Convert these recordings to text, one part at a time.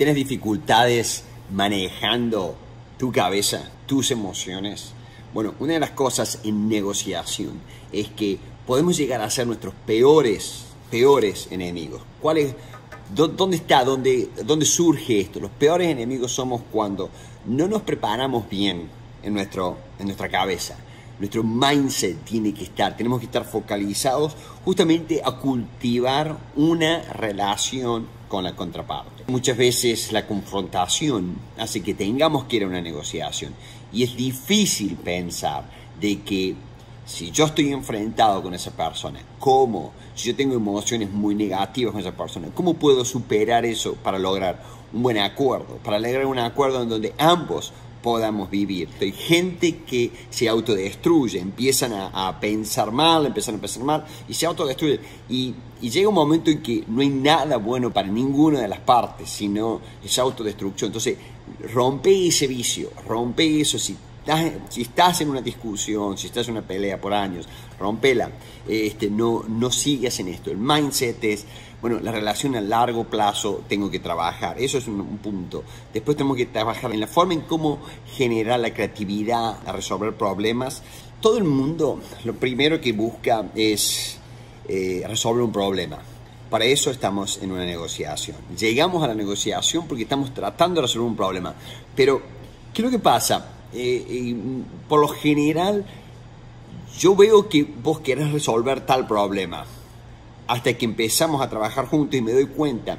¿Tienes dificultades manejando tu cabeza, tus emociones? Bueno, una de las cosas en negociación es que podemos llegar a ser nuestros peores, peores enemigos. ¿Cuál ¿Dónde está? ¿Dónde, ¿Dónde surge esto? Los peores enemigos somos cuando no nos preparamos bien en, nuestro, en nuestra cabeza nuestro mindset tiene que estar, tenemos que estar focalizados justamente a cultivar una relación con la contraparte. Muchas veces la confrontación hace que tengamos que ir a una negociación y es difícil pensar de que si yo estoy enfrentado con esa persona, ¿cómo? Si yo tengo emociones muy negativas con esa persona, ¿cómo puedo superar eso para lograr un buen acuerdo? Para lograr un acuerdo en donde ambos podamos vivir. Hay gente que se autodestruye, empiezan a, pensar mal, empiezan a pensar mal y se autodestruye Y, llega un momento en que no hay nada bueno para ninguna de las partes, sino esa autodestrucción. Entonces, rompe ese vicio, rompe eso. Si estás, si estás en una discusión, si estás en una pelea por años, rompela. Este, no, no sigas en esto. El mindset es bueno, la relación a largo plazo tengo que trabajar, eso es un, punto. Después tenemos que trabajar en la forma en cómo generar la creatividad, a resolver problemas. Todo el mundo lo primero que busca es eh, resolver un problema. Para eso estamos en una negociación. Llegamos a la negociación porque estamos tratando de resolver un problema. Pero, ¿qué es lo que pasa? Eh, por lo general, yo veo que vos querés resolver tal problema hasta que empezamos a trabajar juntos y me doy cuenta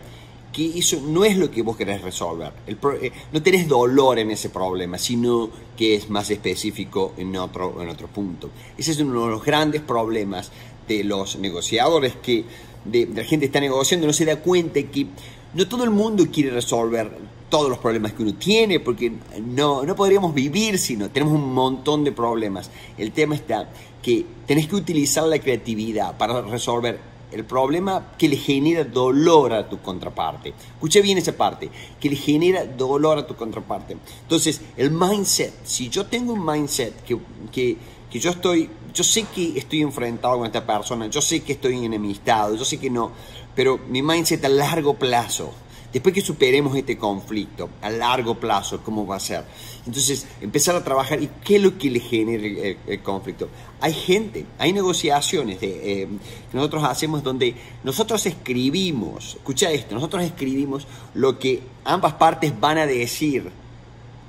que eso no es lo que vos querés resolver. El eh, no tenés dolor en ese problema, sino que es más específico en otro, en otro punto. Ese es uno de los grandes problemas de los negociadores, que de, la gente está negociando no se da cuenta que no todo el mundo quiere resolver todos los problemas que uno tiene, porque no, no podríamos vivir si no, tenemos un montón de problemas. El tema está que tenés que utilizar la creatividad para resolver el problema que le genera dolor a tu contraparte. Escuché bien esa parte, que le genera dolor a tu contraparte. Entonces, el mindset, si yo tengo un mindset que, que, que yo estoy, yo sé que estoy enfrentado con esta persona, yo sé que estoy enemistado, yo sé que no, pero mi mindset a largo plazo, Después que superemos este conflicto a largo plazo, ¿cómo va a ser? Entonces, empezar a trabajar y qué es lo que le genera el, conflicto. Hay gente, hay negociaciones de, que eh, nosotros hacemos donde nosotros escribimos, escucha esto, nosotros escribimos lo que ambas partes van a decir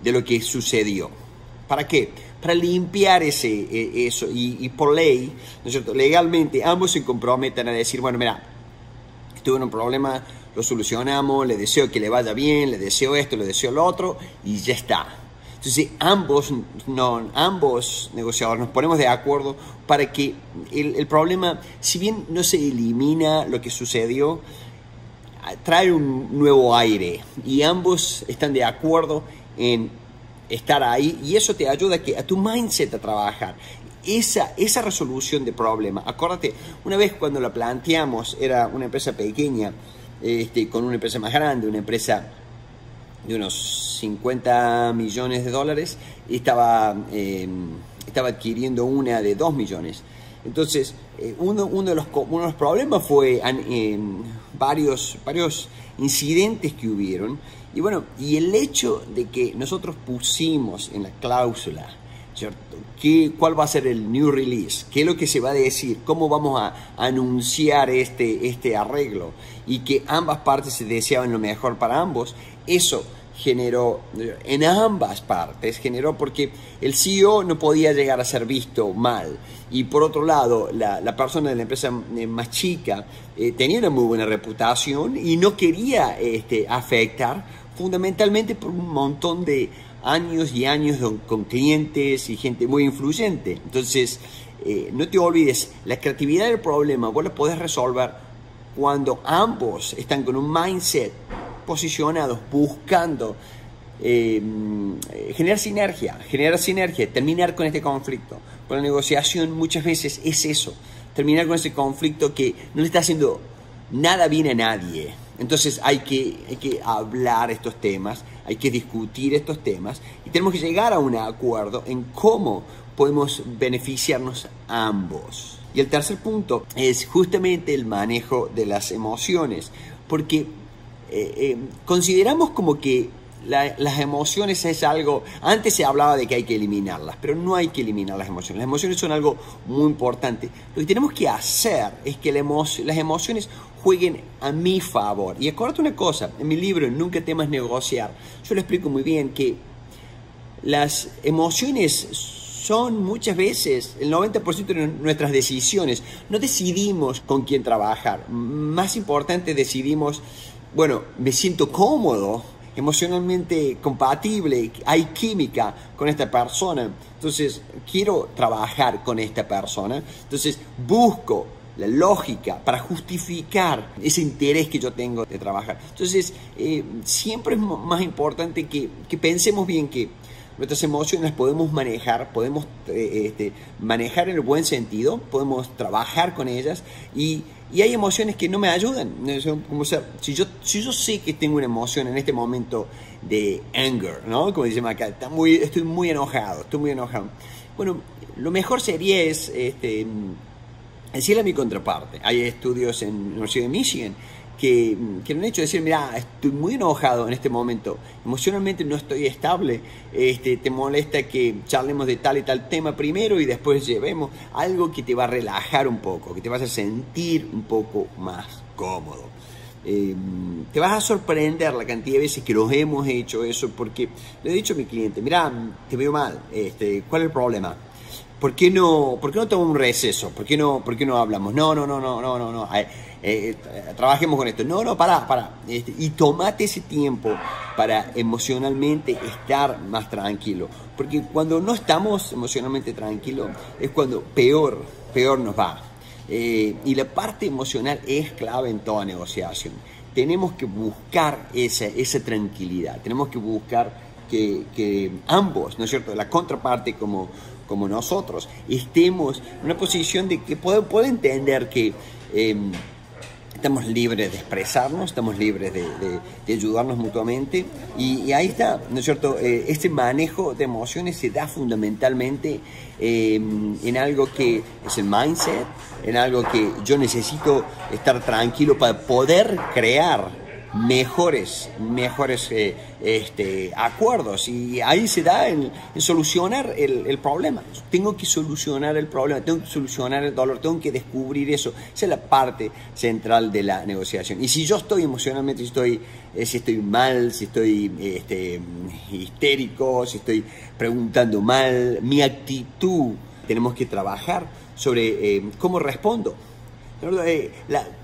de lo que sucedió. ¿Para qué? Para limpiar ese, e, eso. Y, por ley, Legalmente ambos se comprometen a decir, bueno, mira, tuve un problema lo solucionamos, le deseo que le vaya bien, le deseo esto, le deseo lo otro y ya está. Entonces ambos, no, ambos negociadores nos ponemos de acuerdo para que el, problema, si bien no se elimina lo que sucedió, trae un nuevo aire y ambos están de acuerdo en estar ahí y eso te ayuda a, que, a tu mindset a trabajar. Esa, esa resolución de problema, acuérdate, una vez cuando la planteamos, era una empresa pequeña, este, con una empresa más grande, una empresa de unos 50 millones de dólares, estaba, em, estaba adquiriendo una de 2 millones. Entonces, eh, uno, de los, los problemas fue em, varios, varios incidentes que hubieron. Y bueno, y el hecho de que nosotros pusimos en la cláusula ¿cierto? ¿Qué, ¿Cuál va a ser el new release? ¿Qué es lo que se va a decir? ¿Cómo vamos a anunciar este, este arreglo? Y que ambas partes se deseaban lo mejor para ambos. Eso generó eh, en ambas partes, generó porque el CEO no podía llegar a ser visto mal y por otro lado la, persona de la empresa eh, más chica eh, tenía una muy buena reputación y no quería este, afectar fundamentalmente por un montón de años y años con clientes y gente muy influyente. Entonces, eh, no te olvides, la creatividad del problema vos la podés resolver cuando ambos están con un mindset posicionado, buscando em, generar sinergia, generar sinergia, terminar con este conflicto. con la negociación muchas veces es eso, terminar con ese conflicto que no le está haciendo nada bien a nadie. Entonces hay que, hay que hablar estos temas hay que discutir estos temas y tenemos que llegar a un acuerdo en cómo podemos beneficiarnos ambos. Y el tercer punto es justamente el manejo de las emociones, porque eh, eh, consideramos como que las emociones es algo, antes se hablaba de que hay que eliminarlas, pero no hay que eliminar las emociones. Las emociones son algo muy importante. Lo que tenemos que hacer es que las emociones jueguen a mi favor. Y acuérdate una cosa, en mi libro Nunca temas negociar, yo lo explico muy bien que las emociones son muchas veces el 90% de nuestras decisiones. No decidimos con quién trabajar. Más importante, decidimos, bueno, me siento cómodo, emocionalmente compatible, hay química con esta persona. Entonces, quiero trabajar con esta persona. Entonces, busco la lógica para justificar ese interés que yo tengo de trabajar. Entonces, eh, siempre es más importante que, que pensemos bien que nuestras emociones las podemos manejar, podemos eh, este, manejar en el buen sentido, podemos trabajar con ellas y, hay emociones que no me ayudan. Eh, como sea, si, yo, si yo sé que tengo una emoción en este momento de anger, ¿no? Como dice Maca, está estoy muy enojado, estoy muy enojado. Bueno, lo mejor sería es este, Decirle a mi contraparte. Hay estudios en la Universidad de Michigan que, que, han hecho decir, mira, estoy muy enojado en este momento, emocionalmente no estoy estable, este, te molesta que charlemos de tal y tal tema primero y después llevemos algo que te va a relajar un poco, que te vas a sentir un poco más cómodo. Em, te vas a sorprender la cantidad de veces que los hemos hecho eso porque le he dicho a mi cliente, mira, te veo mal, este, ¿cuál es el problema? ¿por qué no, por no tomamos un receso? ¿Por qué no, por no hablamos? No, no, no, no, no, no, no. Eh, eh, trabajemos con esto. No, no, pará, pará. Este, y tomate ese tiempo para emocionalmente estar más tranquilo. Porque cuando no estamos emocionalmente tranquilos es cuando peor, peor nos va. Eh, y la parte emocional es clave en toda negociación. Tenemos que buscar esa, esa tranquilidad, tenemos que buscar que, que ambos, ¿no es cierto? La contraparte como, como nosotros estemos en una posición de que puedo entender que em, estamos libres de expresarnos, estamos libres de, ayudarnos mutuamente. Y, ahí está, ¿no es cierto? Eh, este manejo de emociones se da fundamentalmente em, en algo que es el mindset, en algo que yo necesito estar tranquilo para poder crear mejores, mejores eh, este, acuerdos y ahí se da en, solucionar el, el, problema. Tengo que solucionar el problema, tengo que solucionar el dolor, tengo que descubrir eso. Esa es la parte central de la negociación. Y si yo estoy emocionalmente, si estoy, eh, si estoy mal, si estoy este, histérico, si estoy preguntando mal, mi actitud, tenemos que trabajar sobre eh, cómo respondo.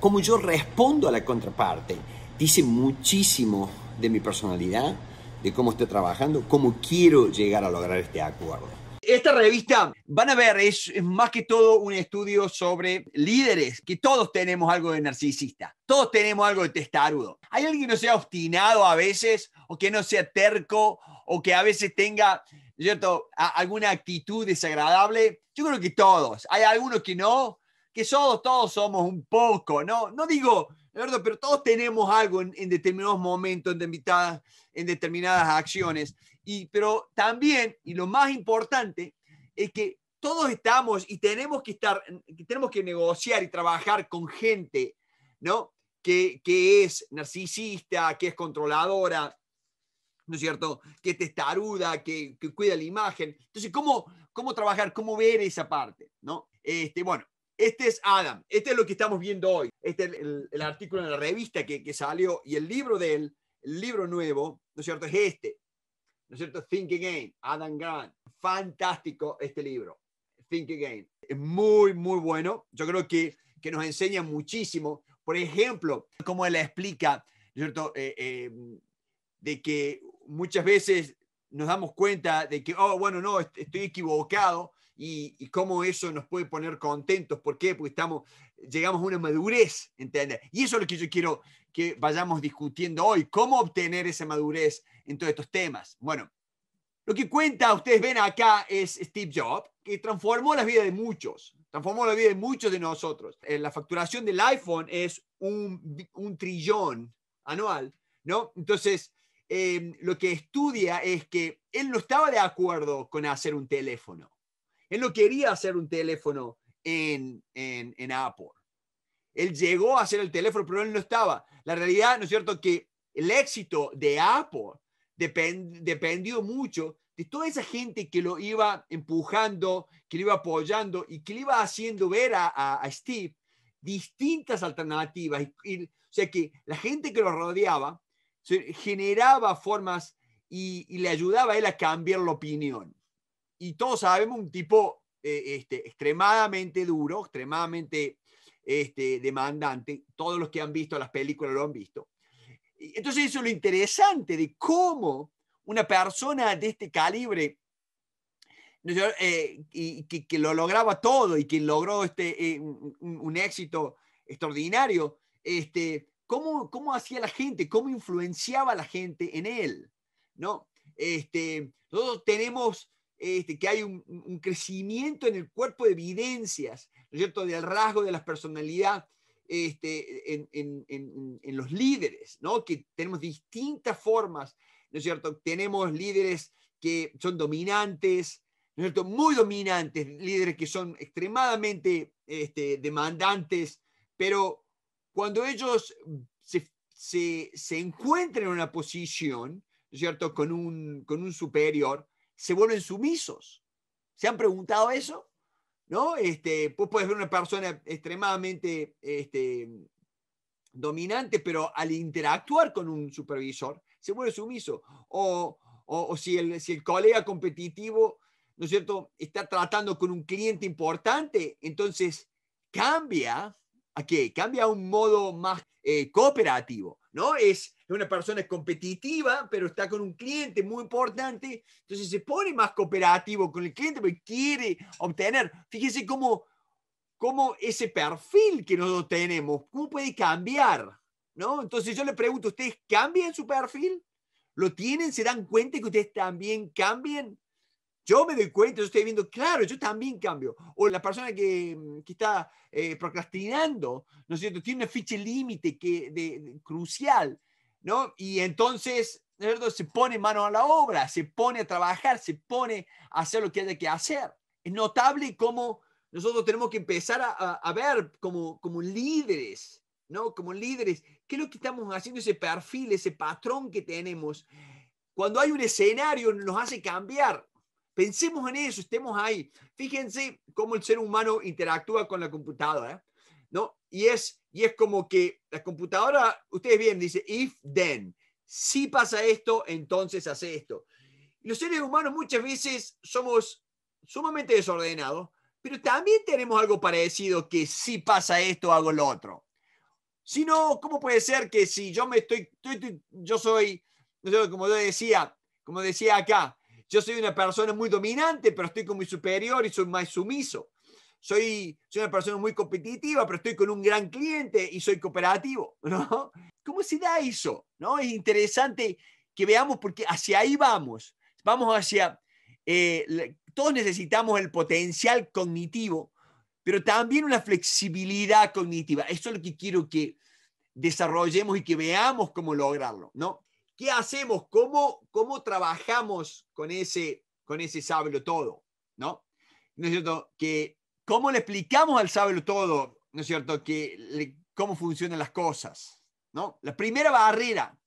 cómo yo respondo a la contraparte dice muchísimo de mi personalidad, de cómo estoy trabajando, cómo quiero llegar a lograr este acuerdo. Esta revista, van a ver, es, es, más que todo un estudio sobre líderes, que todos tenemos algo de narcisista, todos tenemos algo de testarudo. Hay alguien que no sea obstinado a veces, o que no sea terco, o que a veces tenga, ¿cierto?, alguna actitud desagradable. Yo creo que todos, hay algunos que no, que todos, todos somos un poco, ¿no? No digo pero todos tenemos algo en, determinados momentos, en, determinadas, en determinadas acciones. Y, pero también, y lo más importante, es que todos estamos y tenemos que estar, tenemos que negociar y trabajar con gente, ¿no? Que, que es narcisista, que es controladora, ¿no es cierto? Que testaruda, que, que cuida la imagen. Entonces, ¿cómo, ¿cómo trabajar? ¿Cómo ver esa parte? ¿No? Este, bueno, este es Adam, este es lo que estamos viendo hoy. Este es el, artículo en la revista que, salió y el libro de él, el libro nuevo, ¿no es cierto? Es este, ¿no es cierto? Think Again, Adam Grant. Fantástico este libro, Think Again. Es muy, muy bueno. Yo creo que, que nos enseña muchísimo. Por ejemplo, cómo él explica, ¿no es cierto? Eh, eh, de que muchas veces nos damos cuenta de que, oh, bueno, no, estoy equivocado, y, cómo eso nos puede poner contentos. ¿Por qué? Porque estamos, llegamos a una madurez, ¿entendés? Y eso es lo que yo quiero que vayamos discutiendo hoy, cómo obtener esa madurez en todos estos temas. Bueno, lo que cuenta, ustedes ven acá, es Steve Jobs, que transformó la vida de muchos, transformó la vida de muchos de nosotros. Eh, la facturación del iPhone es un, trillón anual, ¿no? Entonces, eh, lo que estudia es que él no estaba de acuerdo con hacer un teléfono. Él no quería hacer un teléfono en, en, Apple. Él llegó a hacer el teléfono, pero él no estaba. La realidad, ¿no es cierto?, que el éxito de Apple dependió mucho de toda esa gente que lo iba empujando, que lo iba apoyando y que le iba haciendo ver a, Steve distintas alternativas. o sea que la gente que lo rodeaba generaba formas y, le ayudaba a él a cambiar la opinión y todos sabemos, un tipo eh, este, extremadamente duro, extremadamente este, demandante. Todos los que han visto las películas lo han visto. Entonces eso es lo interesante de cómo una persona de este calibre eh, y, que, lo lograba todo y que logró este, eh, un, éxito extraordinario, este, cómo, cómo hacía la gente, cómo influenciaba la gente en él. ¿no? Este, nosotros tenemos este, que hay un, crecimiento en el cuerpo de evidencias, ¿no es cierto?, del rasgo de la personalidad este, en, los líderes, ¿no? Que tenemos distintas formas, ¿no es cierto? Tenemos líderes que son dominantes, ¿no es cierto? Muy dominantes, líderes que son extremadamente este, demandantes, pero cuando ellos se, se encuentran en una posición, ¿no es cierto?, con un, con un superior, se vuelven sumisos. ¿Se han preguntado eso? ¿No? Este, puedes ver una persona extremadamente este, dominante, pero al interactuar con un supervisor, se vuelve sumiso. O, si, el, si el colega competitivo, ¿no es cierto?, está tratando con un cliente importante, entonces cambia a qué? Cambia a un modo más eh, cooperativo. Es una persona competitiva, pero está con un cliente muy importante, entonces se pone más cooperativo con el cliente porque quiere obtener. Fíjense cómo, cómo ese perfil que nosotros tenemos, cómo puede cambiar, ¿no? Entonces yo le pregunto, ¿ustedes cambian su perfil? ¿Lo tienen? ¿Se dan cuenta que ustedes también cambian? Yo me doy cuenta, yo estoy viendo, claro, yo también cambio. O la persona que, mm, que está eh, procrastinando, ¿no es cierto? Tiene una ficha límite que, de, crucial, ¿no? Y entonces, ¿no es cierto? Se pone mano a la obra, se pone a trabajar, se pone a hacer lo que haya que hacer. Es notable cómo nosotros tenemos que empezar a, a, ver como, como líderes, ¿no? Como líderes, ¿qué es lo que estamos haciendo? Ese perfil, ese patrón que tenemos. Cuando hay un escenario nos hace cambiar, Pensemos en eso, estemos ahí. Fíjense cómo el ser humano interactúa con la computadora, ¿no? Y es, y es como que la computadora, ustedes bien, dice, if then, si pasa esto, entonces hace esto. los seres humanos muchas veces somos sumamente desordenados, pero también tenemos algo parecido que si pasa esto, hago lo otro. Si no, ¿cómo puede ser que si yo me estoy, yo soy, no sé, como yo decía, como decía acá, yo soy una persona muy dominante, pero estoy con mi superior y soy más sumiso. Soy, soy una persona muy competitiva, pero estoy con un gran cliente y soy cooperativo, ¿no? ¿Cómo se da eso? ¿No? Es interesante que veamos porque hacia ahí vamos. Vamos hacia... Eh, todos necesitamos el potencial cognitivo, pero también una flexibilidad cognitiva. Eso es lo que quiero que desarrollemos y que veamos cómo lograrlo, ¿no? ¿Qué hacemos? ¿Cómo, cómo trabajamos con ese, con ese sábelo todo? ¿No? ¿No es cierto? Que, ¿Cómo le explicamos al sábelo todo? ¿No es cierto? Que, ¿Cómo funcionan las cosas? ¿No? La primera barrera,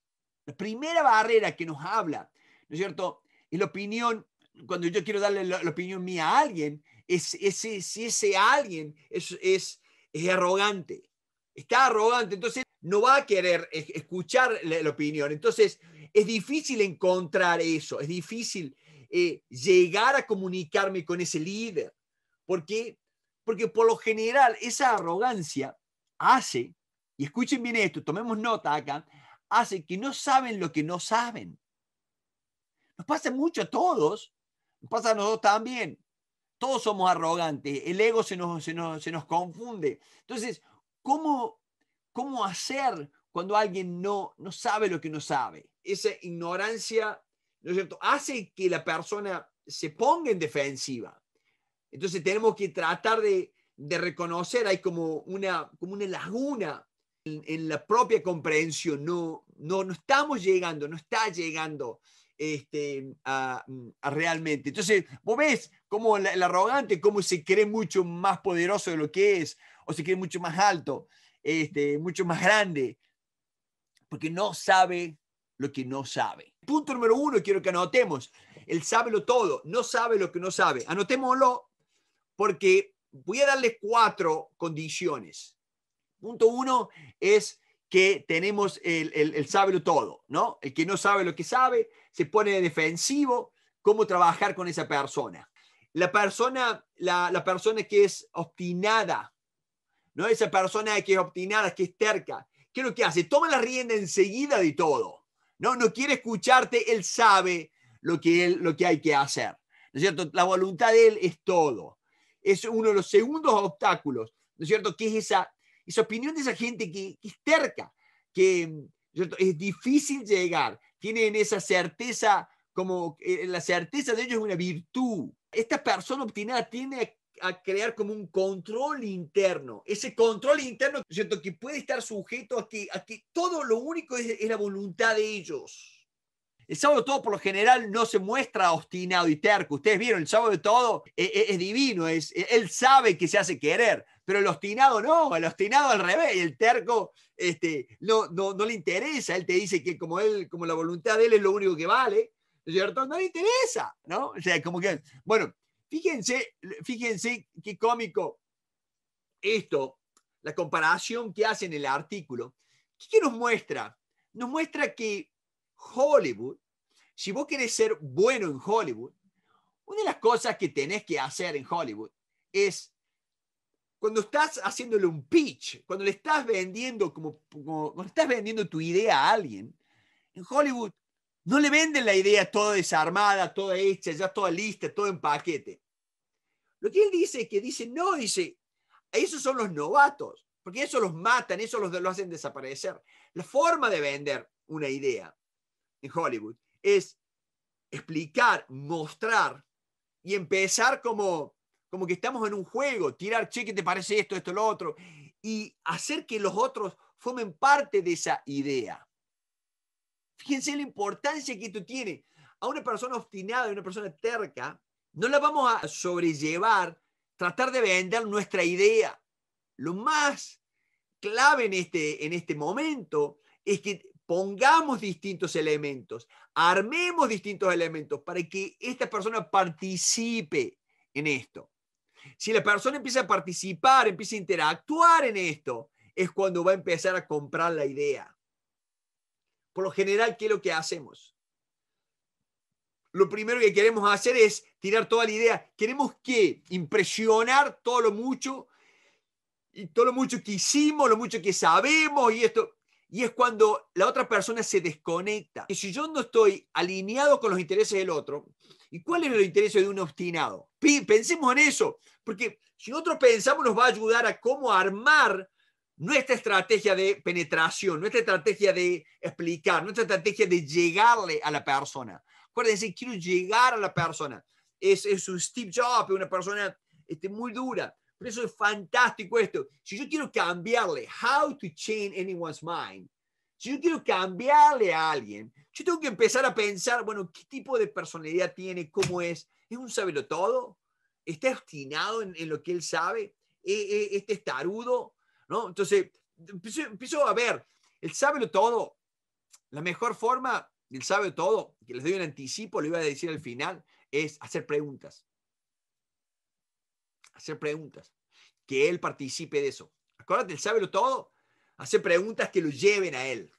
la primera barrera que nos habla, ¿no es cierto? Es la opinión, cuando yo quiero darle la, opinión mía a alguien, es, ese si ese alguien es, es arrogante, está arrogante, entonces no va a querer escuchar la, opinión. Entonces, es difícil encontrar eso, es difícil eh, llegar a comunicarme con ese líder, porque, porque por lo general esa arrogancia hace, y escuchen bien esto, tomemos nota acá, hace que no saben lo que no saben. Nos pasa mucho a todos, nos pasa a nosotros también. Todos somos arrogantes, el ego se se nos, se nos confunde. Entonces, ¿cómo cómo hacer cuando alguien no, no sabe lo que no sabe. Esa ignorancia, ¿no es cierto?, hace que la persona se ponga en defensiva. Entonces tenemos que tratar de, de reconocer, hay como una, como una laguna en, la propia comprensión, no, no, no estamos llegando, no está llegando este, a, realmente. Entonces, vos ves cómo el, el arrogante, cómo se cree mucho más poderoso de lo que es, o se cree mucho más alto este, mucho más grande, porque no sabe lo que no sabe. Punto número uno, quiero que anotemos. el sabe lo todo, no sabe lo que no sabe. Anotémoslo porque voy a darle cuatro condiciones. Punto uno es que tenemos el, el, sabe todo, ¿no? El que no sabe lo que sabe, se pone defensivo, cómo trabajar con esa persona. La persona, la, la persona que es obstinada ¿no? Esa persona que es obstinada, que es terca. ¿Qué es lo que hace? Toma la rienda enseguida de todo. No, no quiere escucharte, él sabe lo que, él, lo que hay que hacer. ¿No es cierto? La voluntad de él es todo. Es uno de los segundos obstáculos, ¿no es cierto? Que es esa, esa opinión de esa gente que, es terca, que es, difícil llegar. Tienen esa certeza, como eh, la certeza de ellos es una virtud. Esta persona obstinada tiene a crear como un control interno. Ese control interno ¿cierto? que puede estar sujeto a que, todo lo único es, la voluntad de ellos. El sábado todo por lo general no se muestra obstinado y terco. Ustedes vieron, el sábado de todo e, e, es, divino, es, e, él sabe que se hace querer, pero el obstinado no, el obstinado al revés, el terco este, no, no, no le interesa, él te dice que como, él, como la voluntad de él es lo único que vale, ¿cierto? No le interesa, ¿no? O sea, como que, bueno, Fíjense, fíjense qué cómico esto, la comparación que hace en el artículo. ¿Qué nos muestra? Nos muestra que Hollywood, si vos querés ser bueno en Hollywood, una de las cosas que tenés que hacer en Hollywood es cuando estás haciéndole un pitch, cuando le estás vendiendo como, como estás vendiendo tu idea a alguien, en Hollywood no le venden la idea toda desarmada, toda hecha, ya toda lista, todo en paquete. Lo que él dice es que dice, no, dice, esos son los novatos, porque eso los matan, eso los, lo hacen desaparecer. La forma de vender una idea en Hollywood es explicar, mostrar y empezar como, como que estamos en un juego, tirar, che, ¿qué te parece esto, esto, lo otro? Y hacer que los otros formen parte de esa idea. Fíjense la importancia que esto tiene. A una persona obstinada, a una persona terca, no la vamos a sobrellevar, tratar de vender nuestra idea. Lo más clave en este, en este momento es que pongamos distintos elementos, armemos distintos elementos para que esta persona participe en esto. Si la persona empieza a participar, empieza a interactuar en esto, es cuando va a empezar a comprar la idea. Por lo general, ¿qué es lo que hacemos? Lo primero que queremos hacer es tirar toda la idea. Queremos que impresionar todo lo mucho y todo lo mucho que hicimos, lo mucho que sabemos y esto. Y es cuando la otra persona se desconecta. Y si yo no estoy alineado con los intereses del otro, ¿y cuál es el interés de un obstinado? Pensemos en eso, porque si nosotros pensamos nos va a ayudar a cómo armar nuestra estrategia de penetración, nuestra estrategia de explicar, nuestra estrategia de llegarle a la persona. Acuérdense, quiero llegar a la persona. Es, es un Steve Jobs, una persona es este, muy dura. Por eso es fantástico esto. Si yo quiero cambiarle, how to change anyone's mind. Si yo quiero cambiarle a alguien, yo tengo que empezar a pensar, bueno, ¿qué tipo de personalidad tiene? ¿Cómo es? ¿Es un sabelo todo? ¿Está obstinado en, lo que él sabe? ¿E, e, ¿Este es tarudo? Entonces, empiezo, a ver, él sabe todo. La mejor forma, él sabe todo, que les doy un anticipo, lo iba a decir al final, es hacer preguntas. Hacer preguntas. Que él participe de eso. Acuérdate, él sabe todo. Hacer preguntas que lo lleven a él.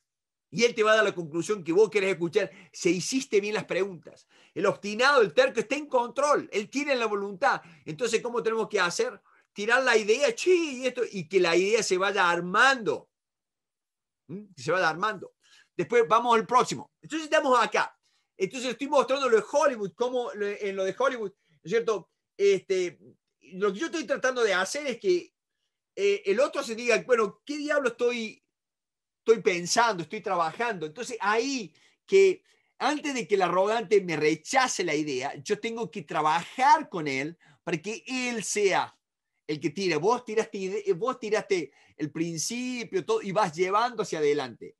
Y él te va a dar la conclusión que vos querés escuchar. Se hiciste bien las preguntas. El obstinado, el terco, está en control. Él tiene la voluntad. Entonces, ¿cómo tenemos que hacer? tirar la idea, sí, y esto, y que la idea se vaya armando. ¿Mm? se vaya armando. Después vamos al próximo. Entonces estamos acá. Entonces estoy mostrando lo de Hollywood, cómo en lo de Hollywood, ¿no es cierto? Este, lo que yo estoy tratando de hacer es que eh, el otro se diga, bueno, ¿qué diablo estoy, estoy pensando, estoy trabajando? Entonces ahí que antes de que el arrogante me rechace la idea, yo tengo que trabajar con él para que él sea el que tira, vos tiraste, eh, vos tiraste el principio todo, y vas llevando hacia adelante.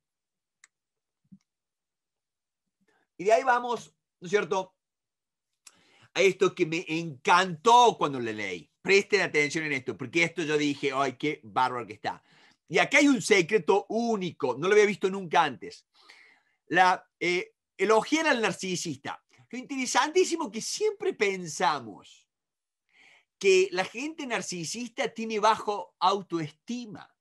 Y de ahí vamos, ¿no es cierto? A esto que me encantó cuando le leí. Presten atención en esto, porque esto yo dije, ay, qué bárbaro que está. Y acá hay un secreto único, no lo había visto nunca antes. La, eh, elogiar al narcisista. Lo interesantísimo que siempre pensamos que la gente narcisista tiene bajo autoestima.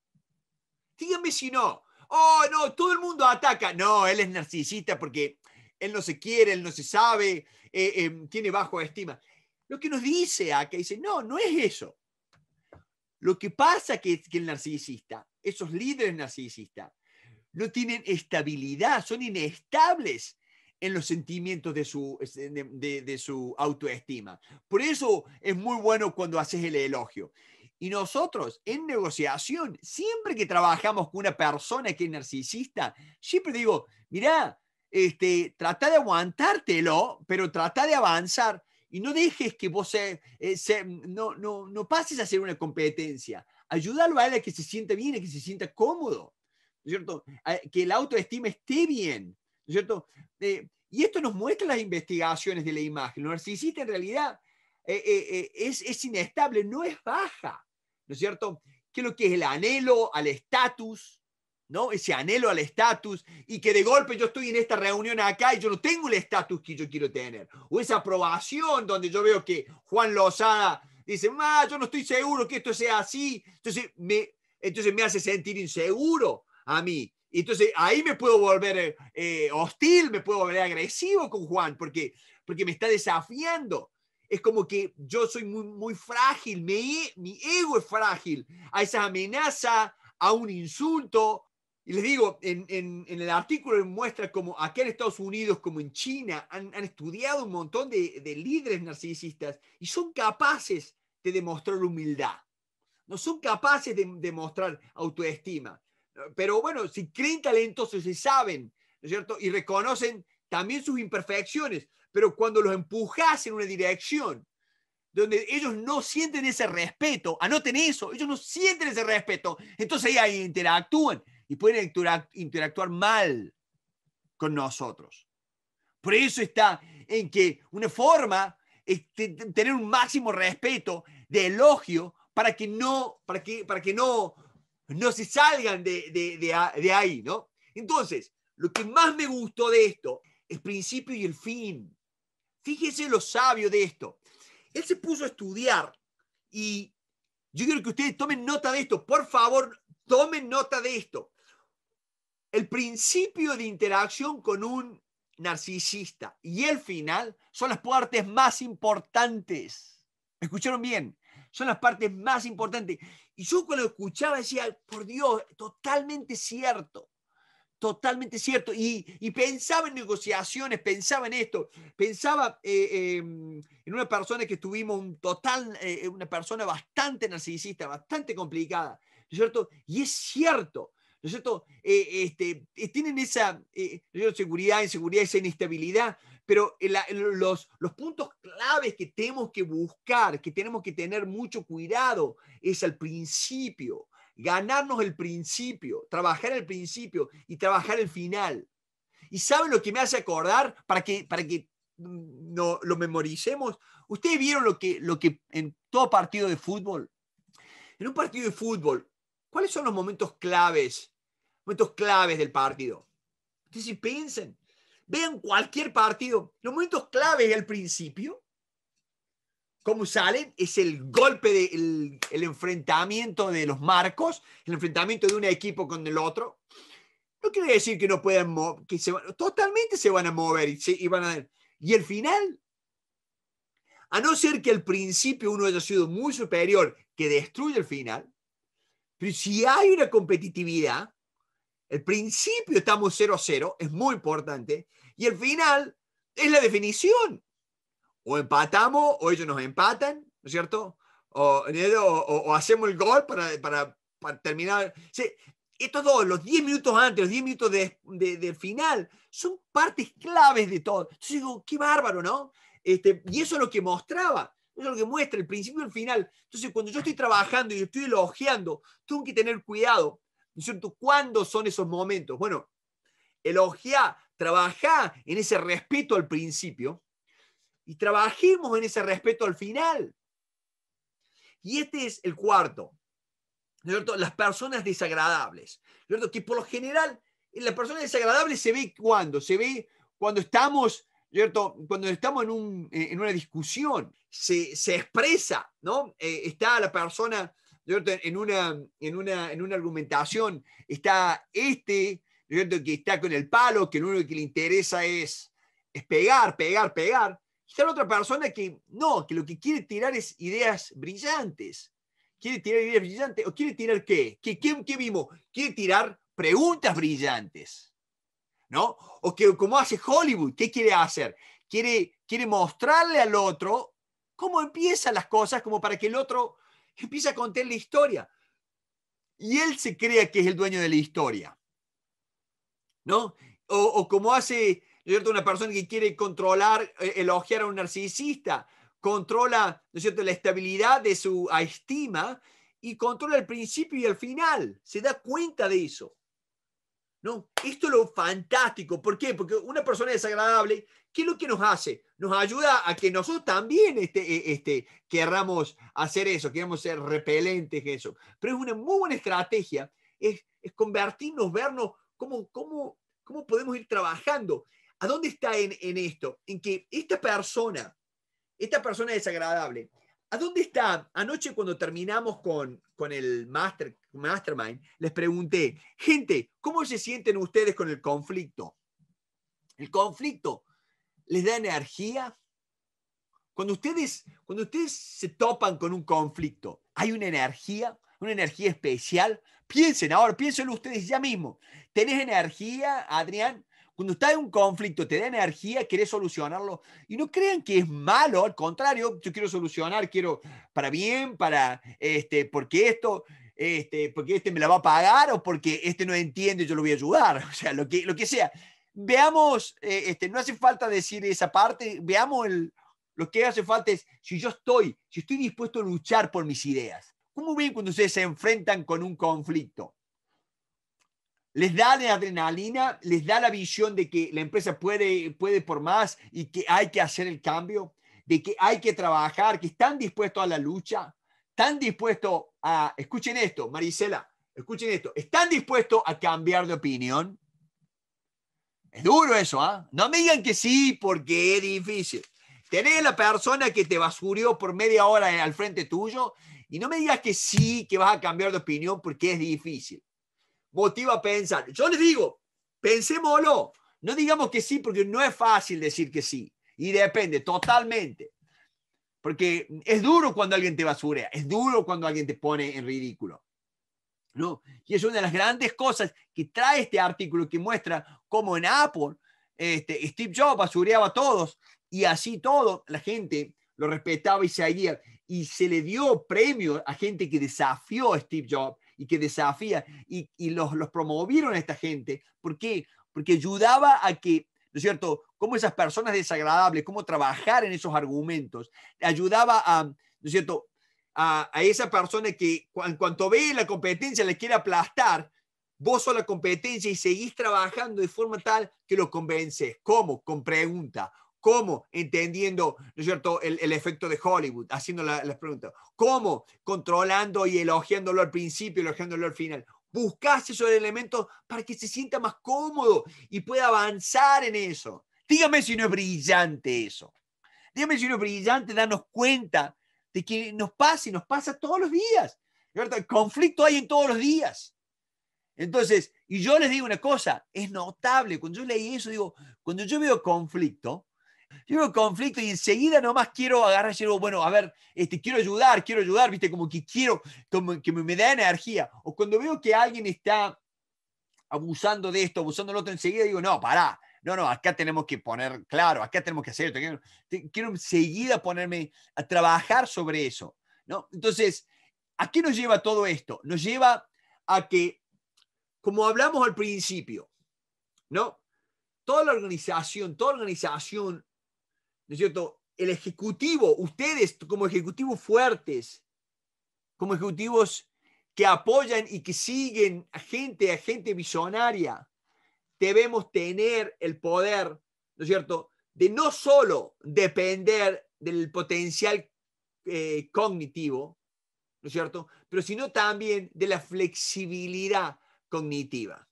Dígame si no. Oh, no, todo el mundo ataca. No, él es narcisista porque él no se quiere, él no se sabe, eh, em, tiene bajo estima. Lo que nos dice acá, dice, no, no es eso. Lo que pasa es que el narcisista, esos líderes narcisistas, no tienen estabilidad, son inestables en los sentimientos de su, eh, de, su autoestima. Por eso es muy bueno cuando haces el elogio. Y nosotros en negociación, siempre que trabajamos con una persona que es narcisista, siempre digo, mira, este, trata de aguantártelo, pero trata de avanzar y no dejes que vos se, eh, no, no, pases a hacer una competencia. Ayúdalo a él a que se sienta bien, a que se sienta cómodo, ¿cierto? que la autoestima esté bien es cierto? Eh, y esto nos muestra las investigaciones de la imagen. Lo narcisista en realidad eh, eh, es, es inestable, no es baja, ¿no es cierto? Que lo que es el anhelo al estatus, ¿no? Ese anhelo al estatus y que de golpe yo estoy en esta reunión acá y yo no tengo el estatus que yo quiero tener. O esa aprobación donde yo veo que Juan Lozada dice, ma, yo no estoy seguro que esto sea así. Entonces me, entonces me hace sentir inseguro a mí. Y entonces ahí me puedo volver eh, eh, hostil, me puedo volver agresivo con Juan, porque, porque me está desafiando. Es como que yo soy muy, frágil, mi, mi ego es frágil a esa amenaza, a un insulto. Y les digo, en, el artículo muestra como aquí en Estados Unidos, como en China, han, estudiado un montón de, de líderes narcisistas y son capaces de demostrar humildad. No son capaces de demostrar autoestima pero bueno, si creen talentos si saben, ¿no es cierto? Y reconocen también sus imperfecciones, pero cuando los empujas en una dirección donde ellos no sienten ese respeto, anoten eso, ellos no sienten ese respeto, entonces ahí interactúan y pueden interactuar mal con nosotros. Por eso está en que una forma es tener un máximo respeto de elogio para que no, para que, para que no no se salgan de, ahí, ¿no? Entonces, lo que más me gustó de esto, el principio y el fin. Fíjese lo sabio de esto. Él se puso a estudiar y yo quiero que ustedes tomen nota de esto. Por favor, tomen nota de esto. El principio de interacción con un narcisista y el final son las partes más importantes. ¿Escucharon bien? Son las partes más importantes. Y yo cuando escuchaba decía, por Dios, totalmente cierto, totalmente cierto. Y, pensaba en negociaciones, pensaba en esto, pensaba eh, em, en una persona que tuvimos un total, eh, una persona bastante narcisista, bastante complicada, cierto? Y es cierto. ¿No es cierto? Eh, este, tienen esa seguridad, inseguridad, esa inestabilidad, pero los, puntos claves que tenemos que buscar, que tenemos que tener mucho cuidado, es el principio, ganarnos el principio, trabajar el principio y trabajar el final. ¿Y saben lo que me hace acordar para que, para que mm, lo memoricemos? Ustedes vieron lo que, lo que en todo partido de fútbol, en un partido de fútbol, ¿cuáles son los momentos claves? Momentos claves del partido. Ustedes si piensen, Vean cualquier partido. Los momentos claves al principio, cómo salen, es el golpe, del el, enfrentamiento de los marcos, el enfrentamiento de un equipo con el otro. No quiere decir que no puedan mover, que se, totalmente se van a mover y, van a... Y el final, a no ser que al principio uno haya sido muy superior, que destruye el final, pero si hay una competitividad, el principio estamos 0 a 0, es muy importante, y el final es la definición. O empatamos o ellos nos empatan, ¿no es cierto? O, hacemos el gol para, para, terminar. estos dos, los 10 minutos antes, los 10 minutos del final, son partes claves de todo. Entonces digo, qué bárbaro, ¿no? Este, y eso es lo que mostraba, eso es lo que muestra el principio y el final. Entonces, cuando yo estoy trabajando y estoy elogiando, tengo que tener cuidado, ¿no es cierto? ¿Cuándo son esos momentos? Bueno, elogiar Trabajar en ese respeto al principio y trabajemos en ese respeto al final. Y este es el cuarto, Las personas desagradables, Que por lo general, la persona desagradable se ve cuando, se ve cuando estamos, cierto Cuando estamos en, eh, una discusión, se, expresa, ¿no? Eh, está la persona, en una, en, una, en una argumentación, está este que está con el palo, que lo único que le interesa es, pegar, pegar, pegar. está la otra persona que no, que lo que quiere tirar es ideas brillantes. ¿Quiere tirar ideas brillantes? ¿O quiere tirar qué? ¿Qué, qué, vimos? Quiere tirar preguntas brillantes. ¿No? O que como hace Hollywood, ¿qué quiere hacer? Quiere, quiere mostrarle al otro cómo empiezan las cosas, como para que el otro empiece a contar la historia. Y él se crea que es el dueño de la historia. ¿no? O, como hace ¿no cierto? una persona que quiere controlar, eh, elogiar a un narcisista, controla ¿no es cierto? la estabilidad de su estima y controla el principio y el final, se da cuenta de eso. ¿No? Esto es lo fantástico. ¿Por qué? Porque una persona desagradable, ¿qué es lo que nos hace? Nos ayuda a que nosotros también este, e, este, querramos hacer eso, queramos ser repelentes, eso. Pero es una muy buena estrategia, es convertirnos, vernos ¿Cómo, cómo, podemos ir trabajando? ¿A dónde está en, esto? En que esta persona, esta persona desagradable, ¿A dónde está? Anoche cuando terminamos con, el master, Mastermind, les pregunté, gente, ¿cómo se sienten ustedes con el conflicto? ¿El conflicto les da energía? Cuando ustedes, cuando ustedes se topan con un conflicto, ¿hay una energía? una energía especial. Piensen ahora, piénsenlo ustedes ya mismo. ¿Tenés energía, Adrián? Cuando está en un conflicto, te da energía, querés solucionarlo. Y no crean que es malo, al contrario, yo quiero solucionar, quiero para bien, para este, porque esto, este, porque este me la va a pagar o porque este no entiende, yo lo voy a ayudar. O sea, lo que, lo que sea. Veamos, eh, este, no hace falta decir esa parte, veamos el, lo que hace falta es, si yo estoy, si estoy dispuesto a luchar por mis ideas, ¿Cómo ven cuando ustedes se enfrentan con un conflicto? les da la adrenalina, les da la visión de que la empresa puede, puede por más y que hay que hacer el cambio, de que hay que trabajar, que están dispuestos a la lucha, están dispuestos a, escuchen esto, Marisela, escuchen esto, están dispuestos a cambiar de opinión. Es duro eso, ¿ah? No me digan que sí porque es difícil. Tener la persona que te basurió por media hora al frente tuyo y no me digas que sí, que vas a cambiar de opinión porque es difícil. Motiva a pensar. Yo les digo, pensémoslo. No digamos que sí porque no es fácil decir que sí. Y depende totalmente. Porque es duro cuando alguien te basurea, es duro cuando alguien te pone en ridículo. ¿no? Y es una de las grandes cosas que trae este artículo que muestra cómo en Apple este, Steve Jobs basureaba a todos y así todo la gente lo respetaba y se seguía y se le dio premio a gente que desafió a Steve Jobs y que desafía y, los, promovieron a esta gente. ¿Por qué? Porque ayudaba a que, ¿no es cierto?, cómo esas personas desagradables, cómo trabajar en esos argumentos, ayudaba a, ¿no es cierto?, a, esa persona que en cuanto ve la competencia le quiere aplastar, vos sos la competencia y seguís trabajando de forma tal que lo convences. ¿Cómo? Con pregunta, ¿Cómo? Entendiendo, ¿no es cierto?, el, efecto de Hollywood, haciendo las preguntas. ¿Cómo? Controlando y elogiándolo al principio, elogiándolo al final. Buscás esos elementos para que se sienta más cómodo y pueda avanzar en eso. Dígame si no es brillante eso. Dígame si no es brillante darnos cuenta de que nos pasa y nos pasa todos los días. El conflicto hay en todos los días. Entonces, y yo les digo una cosa, es notable, cuando yo leí eso, digo, cuando yo veo conflicto, yo veo conflicto y enseguida nomás quiero agarrar y digo, oh, bueno, a ver, este, quiero ayudar, quiero ayudar, viste, como que quiero, como que me, me da energía. O cuando veo que alguien está abusando de esto, abusando del otro, enseguida digo, no, pará, no, no, acá tenemos que poner, claro, acá tenemos que hacer esto. Quiero, quiero enseguida ponerme a trabajar sobre eso, ¿no? Entonces, ¿a qué nos lleva todo esto? Nos lleva a que, como hablamos al principio, ¿no? Toda la organización, toda organización ¿no es cierto? El ejecutivo, ustedes como ejecutivos fuertes, como ejecutivos que apoyan y que siguen a gente, a gente visionaria, debemos tener el poder, ¿no es cierto?, de no solo depender del potencial eh, cognitivo, ¿no es cierto?, pero sino también de la flexibilidad cognitiva,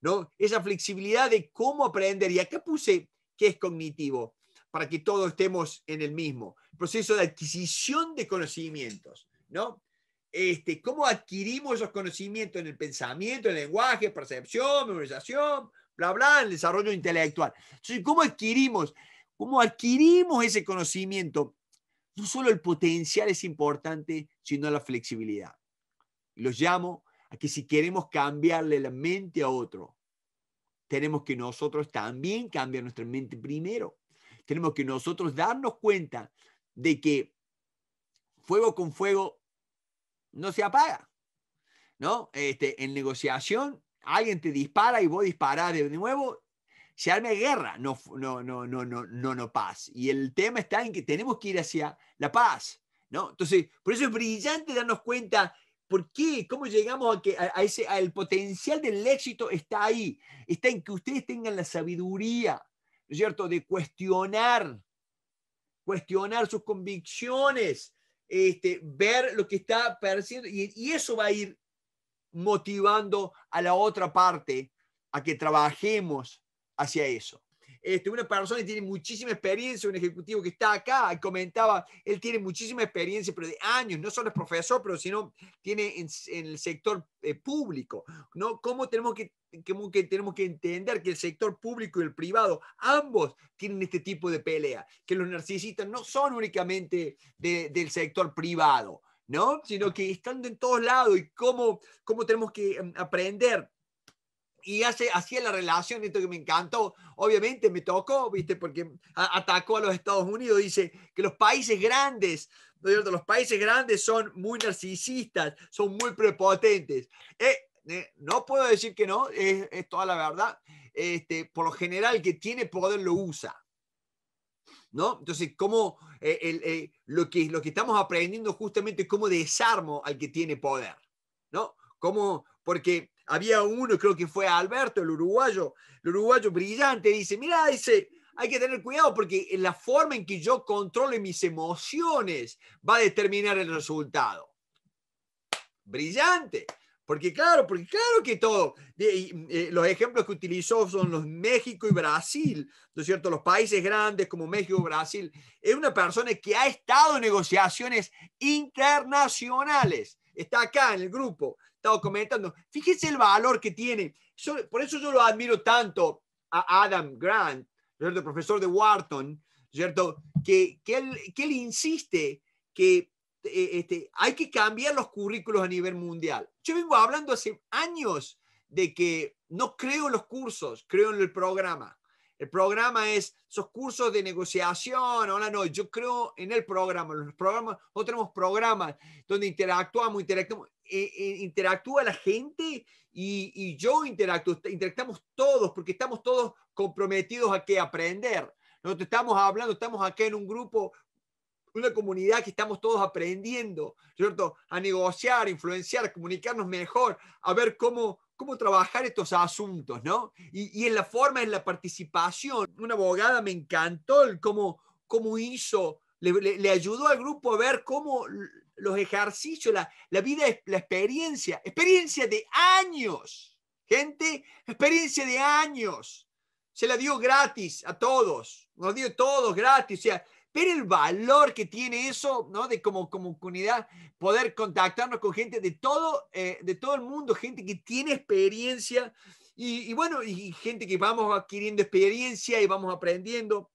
¿no? Esa flexibilidad de cómo aprender, y acá puse que es cognitivo, para que todos estemos en el mismo. Proceso de adquisición de conocimientos, ¿no? Este, ¿Cómo adquirimos esos conocimientos en el pensamiento, en el lenguaje, percepción, memorización, bla, bla, en el desarrollo intelectual? Entonces, ¿cómo adquirimos? ¿Cómo adquirimos ese conocimiento? No solo el potencial es importante, sino la flexibilidad. Los llamo a que si queremos cambiarle la mente a otro, tenemos que nosotros también cambiar nuestra mente primero tenemos que nosotros darnos cuenta de que fuego con fuego no se apaga. ¿no? Este, en negociación, alguien te dispara y vos disparás de nuevo, se arma guerra, no, no, no, no, no, no, no paz. Y el tema está en que tenemos que ir hacia la paz. ¿no? Entonces, por eso es brillante darnos cuenta por qué, cómo llegamos a que a, ese, al potencial del éxito está ahí, está en que ustedes tengan la sabiduría cierto?, de cuestionar, cuestionar sus convicciones, este, ver lo que está persiguiendo y eso va a ir motivando a la otra parte a que trabajemos hacia eso este, una persona que tiene muchísima experiencia, un ejecutivo que está acá, comentaba, él tiene muchísima experiencia, pero de años, no solo es profesor, pero sino tiene en, el sector eh, público, ¿no? ¿Cómo tenemos que, que, tenemos que entender que el sector público y el privado, ambos tienen este tipo de pelea, que los narcisistas no son únicamente del sector privado, ¿no? Sino que están en todos lados y cómo, cómo tenemos que em, aprender y hace, hacía la relación, esto que me encantó, obviamente me tocó, ¿viste? Porque atacó a los Estados Unidos, dice que los países grandes, Los países grandes son muy narcisistas, son muy prepotentes. Eh, eh, no puedo decir que no, es, toda la verdad. Este, por lo general, el que tiene poder lo usa. ¿No? Entonces, ¿cómo, eh, lo, que, lo que estamos aprendiendo justamente es cómo desarmo al que tiene poder, ¿no? ¿Cómo, porque había uno, creo que fue Alberto, el uruguayo, el uruguayo brillante, dice, mira, dice, hay que tener cuidado porque la forma en que yo controle mis emociones va a determinar el resultado. Brillante. Porque claro, porque claro que todo, eh, los ejemplos que utilizó son los México y Brasil, ¿no es cierto? Los países grandes como México, Brasil, es una persona que ha estado en negociaciones internacionales, está acá en el grupo, estado comentando, fíjese el valor que tiene. por eso yo lo admiro tanto a Adam Grant, ¿cierto? profesor de Wharton, ¿cierto? Que, que, él, insiste que eh, este, hay que cambiar los currículos a nivel mundial. Yo vengo hablando hace años de que no creo en los cursos, creo en el programa. El programa es esos cursos de negociación. Ahora no, yo creo en el programa. Los programas, nosotros tenemos programas donde interactuamos, interactuamos, e, e, interactúa la gente y, yo interactúo, interactamos todos porque estamos todos comprometidos a que aprender. Nosotros estamos hablando, estamos acá en un grupo, una comunidad que estamos todos aprendiendo, ¿cierto? A negociar, influenciar, comunicarnos mejor, a ver cómo cómo trabajar estos asuntos, ¿no? Y, en la forma, en la participación. Una abogada me encantó el cómo, hizo, le, ayudó al grupo a ver cómo los ejercicios, la, vida, la experiencia, experiencia de años, gente, experiencia de años. Se la dio gratis a todos, nos dio todos gratis. O sea, pero el valor que tiene eso, ¿no? De como, como comunidad, poder contactarnos con gente de todo, eh, de todo el mundo, gente que tiene experiencia y, y bueno, y gente que vamos adquiriendo experiencia y vamos aprendiendo.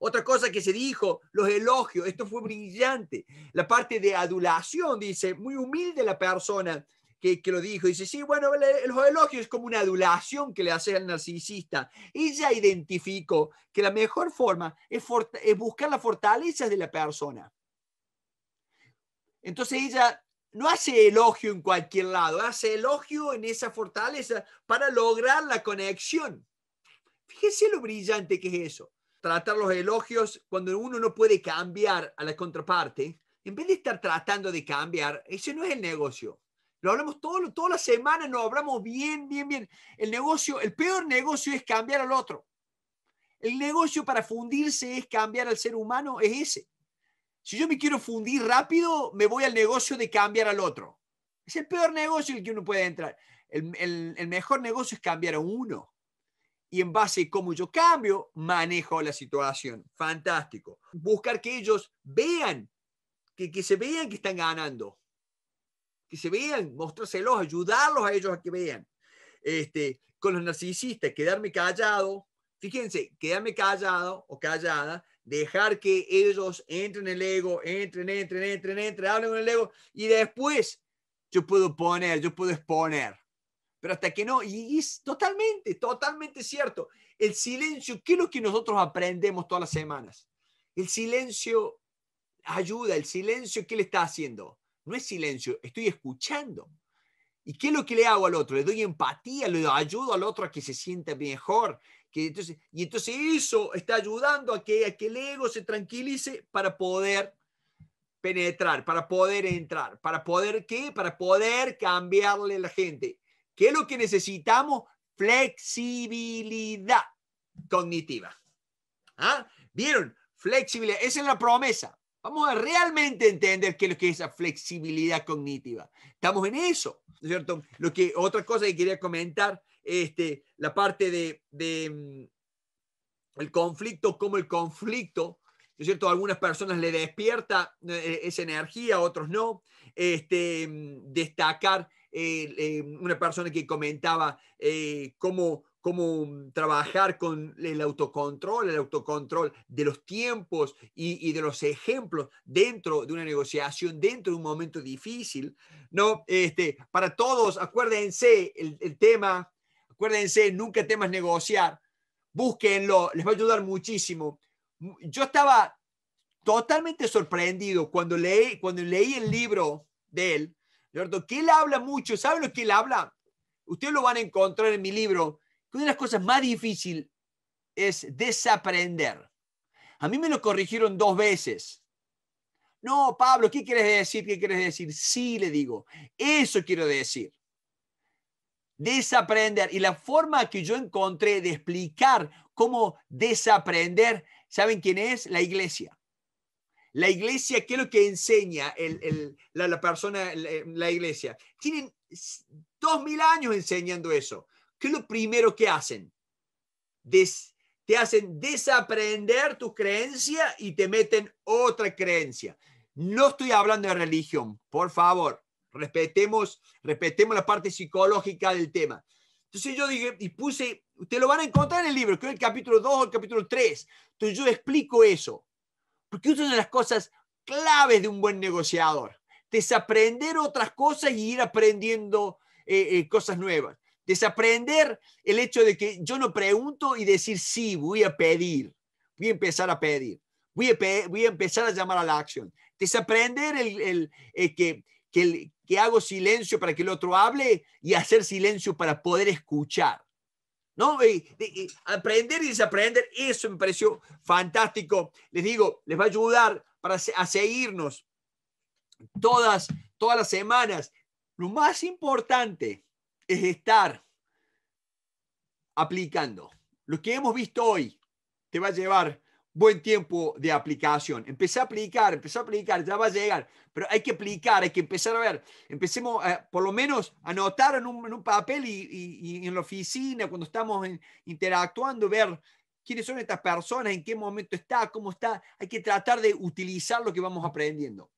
Otra cosa que se dijo, los elogios, esto fue brillante. La parte de adulación, dice, muy humilde la persona que, lo dijo. Dice, sí, bueno, los elogios es como una adulación que le hace al narcisista. Ella identificó que la mejor forma es, es buscar las fortalezas de la persona. Entonces ella no hace elogio en cualquier lado, hace elogio en esa fortaleza para lograr la conexión. Fíjese lo brillante que es eso. Tratar los elogios cuando uno no puede cambiar a la contraparte, en vez de estar tratando de cambiar, ese no es el negocio. Lo hablamos todo, toda la semana, nos hablamos bien, bien, bien. El negocio, el peor negocio es cambiar al otro. El negocio para fundirse es cambiar al ser humano, es ese. Si yo me quiero fundir rápido, me voy al negocio de cambiar al otro. Es el peor negocio en el que uno puede entrar. El, mejor negocio es cambiar a uno. Y en base a cómo yo cambio, manejo la situación. Fantástico. Buscar que ellos vean, que, que se vean que están ganando que se vean, mostrárselos, ayudarlos a ellos a que vean. Este, con los narcisistas, quedarme callado, fíjense, quedarme callado o callada, dejar que ellos entren el ego, entren, entren, entren, entren, hablen con el ego y después yo puedo poner, yo puedo exponer. Pero hasta que no, y es totalmente, totalmente cierto. El silencio, ¿qué es lo que nosotros aprendemos todas las semanas? El silencio ayuda, el silencio, ¿qué le está haciendo? no es silencio, estoy escuchando. ¿Y qué es lo que le hago al otro? Le doy empatía, le ayudo al otro a que se sienta mejor. Que entonces, y entonces eso está ayudando a que, a que el ego se tranquilice para poder penetrar, para poder entrar, para poder qué, para poder cambiarle a la gente. ¿Qué es lo que necesitamos? Flexibilidad cognitiva. ¿Ah? ¿Vieron? Flexibilidad. Esa es la promesa. Vamos a realmente entender qué es lo que es esa flexibilidad cognitiva. Estamos en eso, ¿no es cierto? Lo que, otra cosa que quería comentar, este, la parte de, de mm, el conflicto, cómo el conflicto, ¿no es cierto? A algunas personas le despierta e, esa energía, a otros no. Este, mm, destacar eh, eh, una persona que comentaba eh, cómo, cómo mm, trabajar con el autocontrol, el autocontrol de los tiempos y, de los ejemplos dentro de una negociación, dentro de un momento difícil. ¿no? Este, para todos, acuérdense el, tema, acuérdense, nunca temas negociar, búsquenlo, les va a ayudar muchísimo. Yo estaba totalmente sorprendido cuando leí, cuando leí el libro de él, que él habla mucho, ¿saben lo que él habla? Ustedes lo van a encontrar en mi libro, una de las cosas más difíciles es desaprender. A mí me lo corrigieron dos veces. No, Pablo, ¿qué quieres decir? ¿Qué quieres decir? Sí, le digo, eso quiero decir. Desaprender. Y la forma que yo encontré de explicar cómo desaprender, ¿saben quién es? La iglesia. La iglesia, ¿qué es lo que enseña la, persona, eh, la iglesia? Tienen dos mil años enseñando eso. ¿qué es lo primero que hacen? te hacen desaprender tu creencia y te meten otra creencia. No estoy hablando de religión, por favor, respetemos, respetemos la parte psicológica del tema. Entonces yo dije, y puse, te lo van a encontrar en el libro, creo el capítulo 2 o el capítulo 3. Entonces yo explico eso, porque es una de las cosas claves de un buen negociador, desaprender otras cosas y ir aprendiendo eh, eh, cosas nuevas. Desaprender el hecho de que yo no pregunto y decir, sí, voy a pedir, voy a empezar a pedir, voy a, voy a empezar a llamar a la acción. Desaprender el, eh, que, que hago silencio para que el otro hable y hacer silencio para poder escuchar. ¿no? aprender y desaprender, eso me pareció fantástico. Les digo, les va a ayudar para, a seguirnos todas, todas las semanas. Lo más importante es estar aplicando. Lo que hemos visto hoy te va a llevar buen tiempo de aplicación. Empecé a aplicar, empecé a aplicar, ya va a llegar, pero hay que aplicar, hay que empezar a ver. Empecemos por lo menos a anotar en un, papel y, en la oficina, cuando estamos interactuando, ver quiénes son estas personas, en qué momento está, cómo está. Hay que tratar de utilizar lo que vamos aprendiendo.